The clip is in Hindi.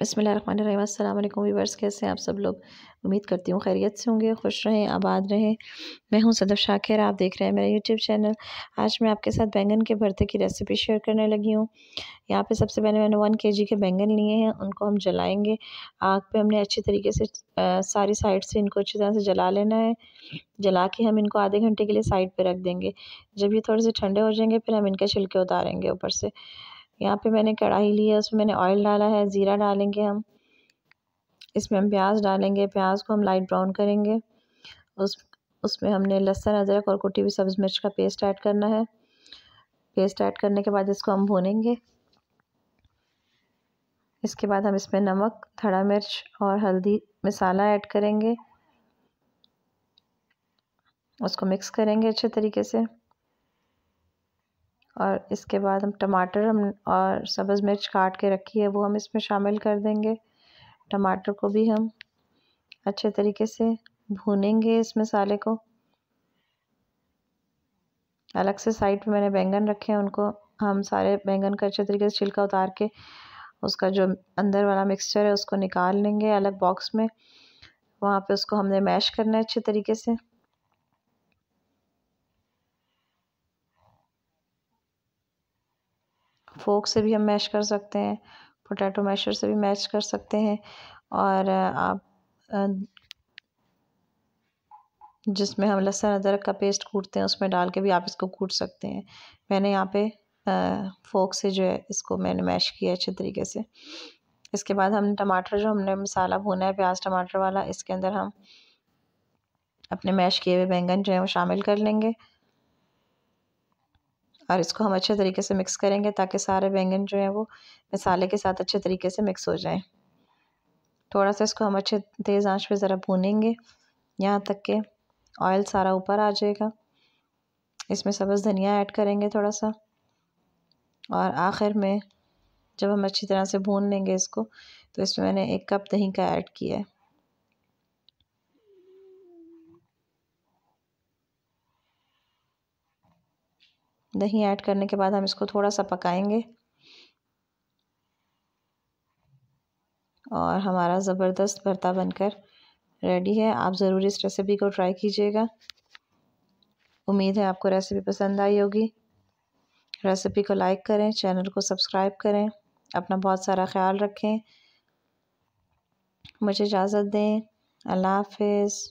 बसमिलकुम वीवर्स कैसे हैं आप सब लोग उम्मीद करती हूँ खैरियत से होंगे खुश रहें आबाद रहें मैं हूँ सदफ शाखिर आप देख रहे हैं मेरा यूट्यूब चैनल आज मैं आपके साथ बैंगन के भरते की रेसिपी शेयर करने लगी हूँ यहाँ पे सबसे पहले मैंने वन के जी के बैंगन लिए हैं उनको हम जलाएँगे आग पर हमने अच्छी तरीके से आ, सारी साइड से इनको अच्छी तरह से जला लेना है जला के हम इनको आधे घंटे के लिए साइड पर रख देंगे जब ये थोड़े से ठंडे हो जाएंगे फिर हम इनके छिलके उतारेंगे ऊपर से यहाँ पे मैंने कढ़ाई ली है उसमें मैंने ऑयल डाला है ज़ीरा डालेंगे हम इसमें हम प्याज डालेंगे प्याज को हम लाइट ब्राउन करेंगे उस उसमें हमने लहसुन अदरक और कुटी हुई सब्ज़ मिर्च का पेस्ट ऐड करना है पेस्ट ऐड करने के बाद इसको हम भूनेंगे इसके बाद हम इसमें नमक थड़ा मिर्च और हल्दी मसाला ऐड करेंगे उसको मिक्स करेंगे अच्छे तरीके से और इसके बाद हम टमाटर हम और सब्ज़ मिर्च काट के रखी है वो हम इसमें शामिल कर देंगे टमाटर को भी हम अच्छे तरीके से भूनेंगे इस मसाले को अलग से साइड पे मैंने बैंगन रखे हैं उनको हम सारे बैंगन का अच्छे तरीके से छिलका उतार के उसका जो अंदर वाला मिक्सचर है उसको निकाल लेंगे अलग बॉक्स में वहाँ पे उसको हमने मैश करना है अच्छे तरीके से फोक से भी हम मैश कर सकते हैं पोटैटो मैशर से भी मैश कर सकते हैं और आप जिसमें हम लहसुन अदरक का पेस्ट कूटते हैं उसमें डाल के भी आप इसको कूट सकते हैं मैंने यहाँ पे फोक से जो है इसको मैंने मैश किया अच्छे तरीके से इसके बाद हम टमाटर जो हमने मसाला भुना है प्याज टमाटर वाला इसके अंदर हम अपने मैश किए हुए बैंगन जो है वो शामिल कर लेंगे और इसको हम अच्छे तरीके से मिक्स करेंगे ताकि सारे बैंगन जो हैं वो मसाले के साथ अच्छे तरीके से मिक्स हो जाएं थोड़ा सा इसको हम अच्छे तेज़ आंच पे ज़रा भूनेंगे यहाँ तक के ऑयल सारा ऊपर आ जाएगा इसमें सब्ज़ धनिया ऐड करेंगे थोड़ा सा और आखिर में जब हम अच्छी तरह से भून लेंगे इसको तो इसमें मैंने एक कप दही का ऐड किया है दही ऐड करने के बाद हम इसको थोड़ा सा पकाएंगे और हमारा ज़बरदस्त भरता बनकर रेडी है आप ज़रूर इस रेसिपी को ट्राई कीजिएगा उम्मीद है आपको रेसिपी पसंद आई होगी रेसिपी को लाइक करें चैनल को सब्सक्राइब करें अपना बहुत सारा ख्याल रखें मुझे इजाज़त दें अल्लाह हाफिज़